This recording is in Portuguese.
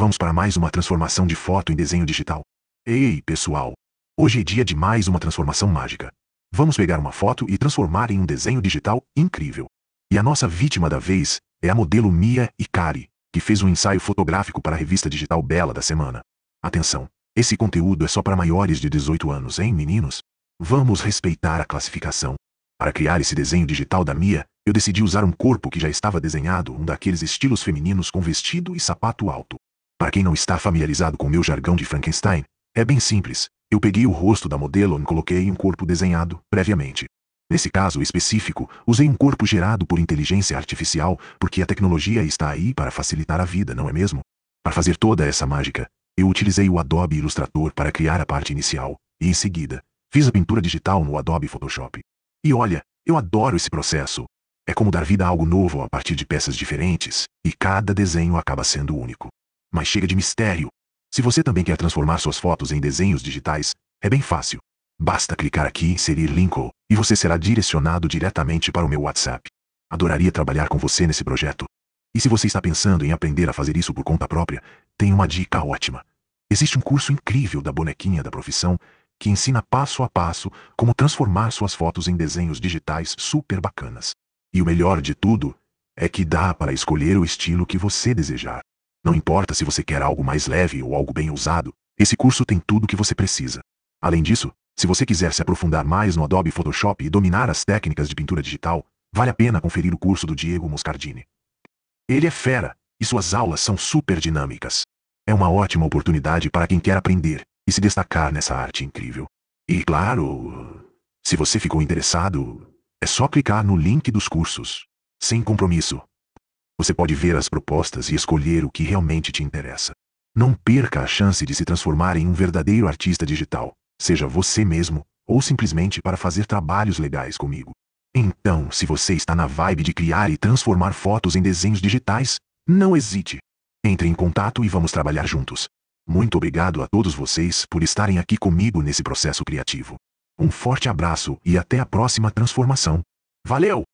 Vamos para mais uma transformação de foto em desenho digital. Ei, pessoal! Hoje é dia de mais uma transformação mágica. Vamos pegar uma foto e transformar em um desenho digital incrível. E a nossa vítima da vez é a modelo Mia Ikari, que fez um ensaio fotográfico para a revista digital Bela da Semana. Atenção! Esse conteúdo é só para maiores de 18 anos, hein, meninos? Vamos respeitar a classificação. Para criar esse desenho digital da Mia, eu decidi usar um corpo que já estava desenhado, um daqueles estilos femininos com vestido e sapato alto. Para quem não está familiarizado com meu jargão de Frankenstein, é bem simples. Eu peguei o rosto da modelo e coloquei um corpo desenhado, previamente. Nesse caso específico, usei um corpo gerado por inteligência artificial, porque a tecnologia está aí para facilitar a vida, não é mesmo? Para fazer toda essa mágica, eu utilizei o Adobe Illustrator para criar a parte inicial, e em seguida, fiz a pintura digital no Adobe Photoshop. E olha, eu adoro esse processo. É como dar vida a algo novo a partir de peças diferentes, e cada desenho acaba sendo único. Mas chega de mistério. Se você também quer transformar suas fotos em desenhos digitais, é bem fácil. Basta clicar aqui e inserir link e você será direcionado diretamente para o meu WhatsApp. Adoraria trabalhar com você nesse projeto. E se você está pensando em aprender a fazer isso por conta própria, tem uma dica ótima. Existe um curso incrível da Bonequinha da Profissão que ensina passo a passo como transformar suas fotos em desenhos digitais super bacanas. E o melhor de tudo é que dá para escolher o estilo que você desejar. Não importa se você quer algo mais leve ou algo bem ousado, esse curso tem tudo o que você precisa. Além disso, se você quiser se aprofundar mais no Adobe Photoshop e dominar as técnicas de pintura digital, vale a pena conferir o curso do Diego Moscardini. Ele é fera, e suas aulas são super dinâmicas. É uma ótima oportunidade para quem quer aprender e se destacar nessa arte incrível. E claro, se você ficou interessado, é só clicar no link dos cursos. Sem compromisso. Você pode ver as propostas e escolher o que realmente te interessa. Não perca a chance de se transformar em um verdadeiro artista digital, seja você mesmo, ou simplesmente para fazer trabalhos legais comigo. Então, se você está na vibe de criar e transformar fotos em desenhos digitais, não hesite. Entre em contato e vamos trabalhar juntos. Muito obrigado a todos vocês por estarem aqui comigo nesse processo criativo. Um forte abraço e até a próxima transformação. Valeu!